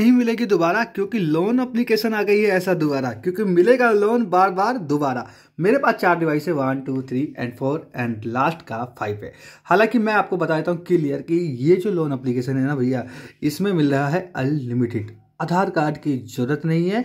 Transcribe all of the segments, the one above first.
नहीं मिलेगी दोबारा क्योंकि लोन अप्लीकेशन आ गई है ऐसा दोबारा क्योंकि मिलेगा लोन बार बार दोबारा मेरे पास चार डिवाइस है one two three and four and last का फाइव है हालांकि मैं आपको बता देता हूँ क्लियर कि ये जो लोन अप्लीकेशन है ना भैया इसमें मिल रहा है अनलिमिटेड आधार कार्ड की जरूरत नहीं है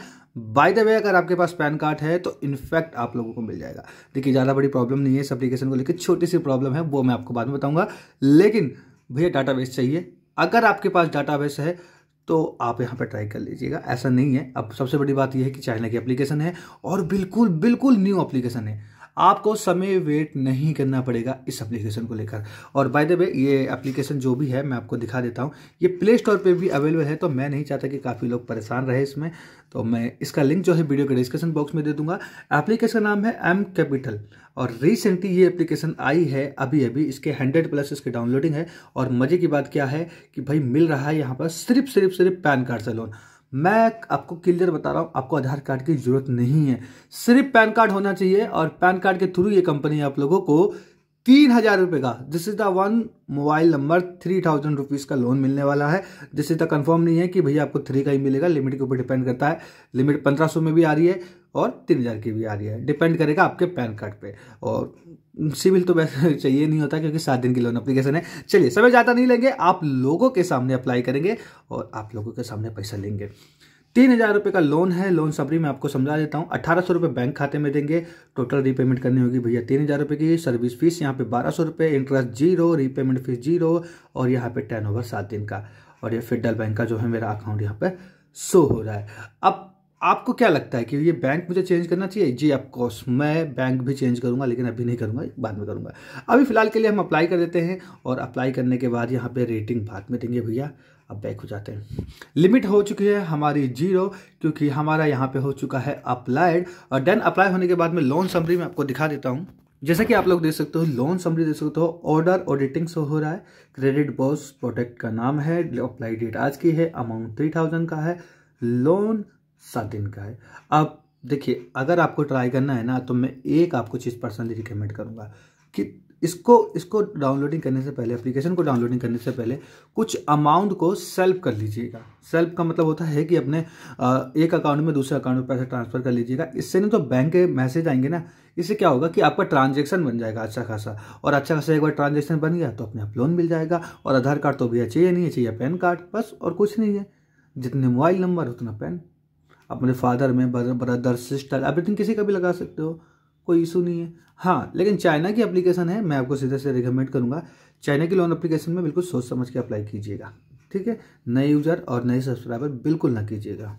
बाय द वे अगर आपके पास पैन कार्ड है तो इनफैक्ट आप लोगों को मिल जाएगा देखिए ज़्यादा बड़ी प्रॉब्लम नहीं है इस अप्लीकेशन को लेकर छोटी सी प्रॉब्लम है वो मैं आपको बाद में बताऊंगा लेकिन भैया डाटाबेस चाहिए अगर आपके पास डाटाबेस है तो आप यहाँ पर ट्राई कर लीजिएगा ऐसा नहीं है अब सबसे बड़ी बात यह है कि चाइना की एप्लीकेशन है और बिल्कुल बिल्कुल न्यू एप्लीकेशन है आपको समय वेट नहीं करना पड़ेगा इस एप्लीकेशन को लेकर और बाय द वे ये एप्लीकेशन जो भी है मैं आपको दिखा देता हूँ ये प्ले स्टोर पर भी अवेलेबल है तो मैं नहीं चाहता कि काफ़ी लोग परेशान रहे इसमें तो मैं इसका लिंक जो है वीडियो के डिस्क्रिप्शन बॉक्स में दे दूंगा एप्लीकेशन का नाम है एम कैपिटल और रिसेंटली ये एप्लीकेशन आई है अभी अभी इसके हंड्रेड प्लस इसके डाउनलोडिंग है और मज़े की बात क्या है कि भाई मिल रहा है यहाँ पर सिर्फ सिर्फ सिर्फ पैन कार्ड से लोन मैं आपको क्लियर बता रहा हूँ आपको आधार कार्ड की जरूरत नहीं है सिर्फ पैन कार्ड होना चाहिए और पैन कार्ड के थ्रू ये कंपनी आप लोगों को तीन हजार रुपए का this is the one mobile number three thousand rupees का लोन मिलने वाला है दिस इज द कंफर्म नहीं है कि भैया आपको थ्री का ही मिलेगा लिमिट के ऊपर डिपेंड करता है लिमिट पंद्रह सौ में भी आ रही है और तीन हज़ार की भी आ रही है डिपेंड करेगा आपके पैन कार्ड पे और सिविल तो वैसे चाहिए नहीं होता क्योंकि सात दिन की लोन अप्लीकेशन है चलिए समय ज़्यादा नहीं लेंगे आप लोगों के सामने अप्लाई करेंगे और आप लोगों के सामने पैसा लेंगे तीन हज़ार रुपये का लोन है लोन सबरी मैं आपको समझा देता हूँ अठारह सौ रुपये बैंक खाते में देंगे टोटल रीपेमेंट करनी होगी भैया तीन हज़ार रुपये की सर्विस फीस यहाँ पे बारह सौ रुपये interest zero repayment fees zero और यहाँ पे टर्न ओवर सात दिन का और ये फेडरल बैंक का जो है मेरा अकाउंट यहाँ पे शो हो रहा है अब आपको क्या लगता है कि ये बैंक मुझे चेंज करना चाहिए जी ऑफकोर्स मैं बैंक भी चेंज करूंगा लेकिन अभी नहीं करूंगा बाद में करूंगा अभी फ़िलहाल के लिए हम अप्लाई कर देते हैं और अप्लाई करने के बाद यहाँ पे रेटिंग बाद में देंगे भैया अब बैक हो जाते हैं लिमिट हो चुकी है हमारी जीरो क्योंकि हमारा यहाँ पे हो चुका है अप्लाइड और देन अप्लाई होने के बाद में लोन समरी में आपको दिखा देता हूँ जैसा कि आप लोग देख सकते हो लोन समरी देख सकते हो ऑर्डर ऑडिटिंग से हो रहा है क्रेडिट बॉस प्रोडक्ट का नाम है अप्लाई डेट आज की है अमाउंट थ्री थाउजेंड का है लोन सात दिन का है अब देखिए अगर आपको ट्राई करना है ना तो मैं एक आपको चीज़ पर्सनली रिकमेंड करूँगा कि इसको इसको डाउनलोडिंग करने से पहले एप्लीकेशन को डाउनलोडिंग करने से पहले कुछ अमाउंट को सेल्फ कर लीजिएगा सेल्फ का मतलब होता है कि अपने एक अकाउंट में दूसरे अकाउंट में पैसा ट्रांसफर कर लीजिएगा इससे नहीं तो बैंक के मैसेज आएंगे ना इससे क्या होगा कि आपका ट्रांजेक्शन बन जाएगा अच्छा खासा और अच्छा खासा एक बार ट्रांजेक्शन बन गया तो अपने आप लोन मिल जाएगा और आधार कार्ड तो भैया चाहिए नहीं चाहिए पैन कार्ड बस और कुछ नहीं है जितने मोबाइल नंबर उतना पैन अपने फादर में ब्रदर सिस्टर एवरीथिंग किसी का भी लगा सकते हो कोई इशू नहीं है हाँ लेकिन चाइना की अप्लीकेशन है मैं आपको सीधे से रिकमेंड करूँगा चाइना की लोन अप्लीकेशन में बिल्कुल सोच समझ के अप्लाई कीजिएगा ठीक है नए यूजर और नए सब्सक्राइबर बिल्कुल ना कीजिएगा